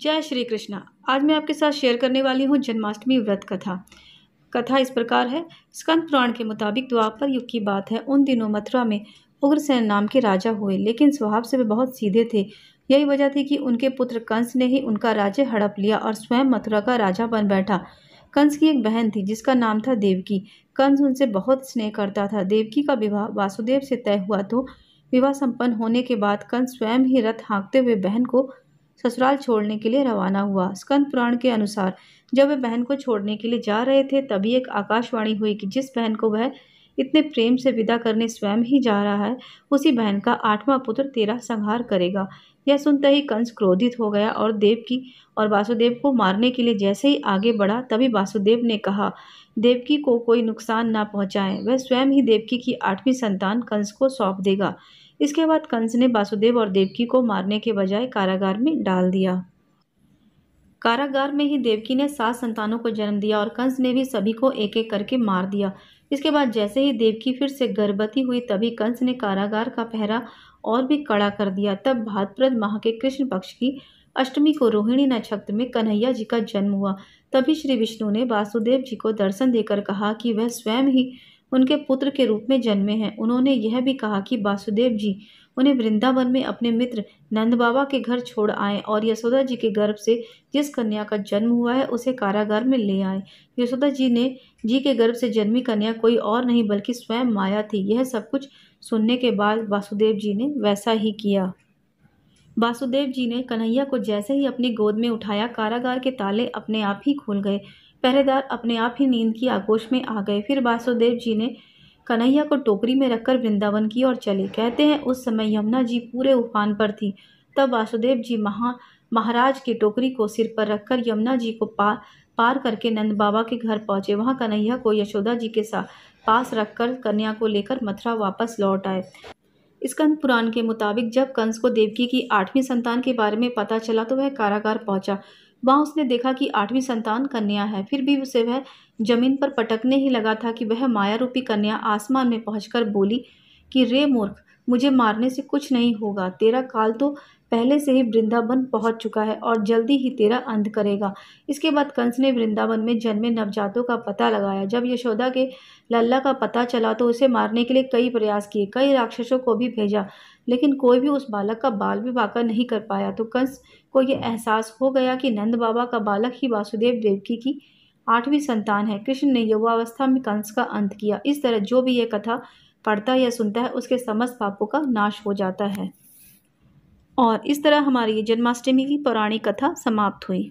जय श्री कृष्णा आज मैं आपके साथ शेयर करने वाली हूँ जन्माष्टमी व्रत कथा कथा इस प्रकार है स्कंद पुराण के मुताबिक द्वापर युग की बात है उन दिनों मथुरा में उग्रसेन नाम के राजा हुए लेकिन स्वभाव से वे बहुत सीधे थे यही वजह थी कि उनके पुत्र कंस ने ही उनका राज्य हड़प लिया और स्वयं मथुरा का राजा बन बैठा कंस की एक बहन थी जिसका नाम था देवकी कंस उनसे बहुत स्नेह करता था देवकी का विवाह वासुदेव से तय हुआ तो विवाह संपन्न होने के बाद कंस स्वयं ही रथ हाँकते हुए बहन को ससुराल छोड़ने के लिए रवाना हुआ स्कंद पुराण के अनुसार जब वे बहन को छोड़ने के लिए जा रहे थे तभी एक आकाशवाणी हुई कि जिस बहन को वह इतने प्रेम से विदा करने स्वयं ही जा रहा है उसी बहन का आठवां पुत्र तेरा संहार करेगा यह सुनते ही कंस क्रोधित हो गया और देव की और वासुदेव को मारने के लिए जैसे ही आगे बढ़ा तभी वासुदेव ने कहा देवकी को कोई नुकसान ना पहुंचाएं वह स्वयं ही देवकी की आठवीं संतान कंस को सौंप देगा इसके बाद कंस ने वासुदेव और देवकी को मारने के बजाय कारागार में डाल दिया कारागार में ही देवकी ने सात संतानों को जन्म दिया और कंस ने भी सभी को एक एक करके मार दिया इसके बाद जैसे ही देवकी फिर से गर्भवती हुई तभी कंस ने कारागार का पहरा और भी कड़ा कर दिया तब भाद्रद माह के कृष्ण पक्ष की अष्टमी को रोहिणी नक्षत्र में कन्हैया जी का जन्म हुआ तभी श्री विष्णु ने वासुदेव जी को दर्शन देकर कहा कि वह स्वयं ही उनके पुत्र के रूप में जन्मे हैं उन्होंने यह भी कहा कि वासुदेव जी उन्हें वृंदावन में अपने मित्र नंद बाबा के घर छोड़ आए और यशोदा जी के गर्भ से जिस कन्या का जन्म हुआ है उसे कारागार में ले आए यशोदा जी ने जी के गर्भ से जन्मी कन्या कोई और नहीं बल्कि स्वयं माया थी यह सब कुछ सुनने के बाद वासुदेव जी ने वैसा ही किया वासुदेव जी ने कन्हैया को जैसे ही अपनी गोद में उठाया कारागार के ताले अपने आप ही खुल गए पहरेदार अपने आप ही नींद की आगोश में आ गए फिर वासुदेव जी ने कन्हैया को टोकरी में रखकर वृंदावन की ओर चले कहते हैं उस समय यमुना जी पूरे उफान पर थी तब वासुदेव जी महा महाराज की टोकरी को सिर पर रखकर यमुना जी को पा पार करके नंद बाबा के घर पहुंचे वहां कन्हैया को यशोदा जी के साथ पास रखकर कन्या को लेकर मथुरा वापस लौट आए स्कंद पुराण के मुताबिक जब कंस को देवकी की आठवीं संतान के बारे में पता चला तो वह कारागार पहुंचा वहाँ उसने देखा कि आठवीं संतान कन्या है फिर भी उसे वह जमीन पर पटकने ही लगा था कि वह माया रूपी कन्या आसमान में पहुंचकर बोली कि रे मूर्ख मुझे मारने से कुछ नहीं होगा तेरा काल तो पहले से ही वृंदावन पहुंच चुका है और जल्दी ही तेरा अंत करेगा इसके बाद कंस ने वृंदावन में जन्मे नवजातों का पता लगाया जब यशोदा के लल्ला का पता चला तो उसे मारने के लिए कई प्रयास किए कई राक्षसों को भी भेजा लेकिन कोई भी उस बालक का बाल विवाह नहीं कर पाया तो कंस को यह एहसास हो गया कि नंद बाबा का बालक ही वासुदेव देवकी की आठवीं संतान है कृष्ण ने युवावस्था में कंस का अंत किया इस तरह जो भी यह कथा पढ़ता या सुनता है उसके समस्त पापों का नाश हो जाता है और इस तरह हमारी जन्माष्टमी की पौराणिक कथा समाप्त हुई